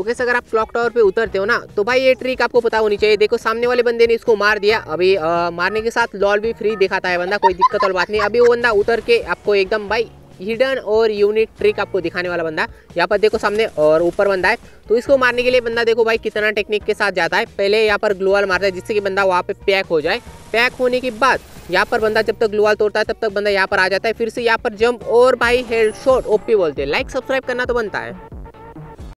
तो कैसे अगर आप क्लॉक टावर पे उतरते हो ना तो भाई ये ट्रिक आपको पता होनी चाहिए देखो सामने वाले बंदे ने इसको मार दिया अभी आ, मारने के साथ लॉल भी फ्री दिखाता है बंदा कोई दिक्कत और बात नहीं अभी वो बंदा उतर के आपको एकदम भाई हिडन और यूनिक ट्रिक आपको दिखाने वाला बंदा यहाँ पर देखो सामने और ऊपर बंदा है तो इसको मारने के लिए बंदा देखो भाई कितना टेक्निक के साथ जाता है पहले यहाँ पर ग्लोअल मारता है जिससे कि बंदा वहाँ पे पैक हो जाए पैक होने के बाद यहाँ पर बंदा जब तक ग्लोअल तोड़ता है तब तक बंदा यहाँ पर आ जाता है फिर से यहाँ पर जंप और भाई हेड शॉट ओपी बोलते हैं लाइक सब्सक्राइब करना तो बनता है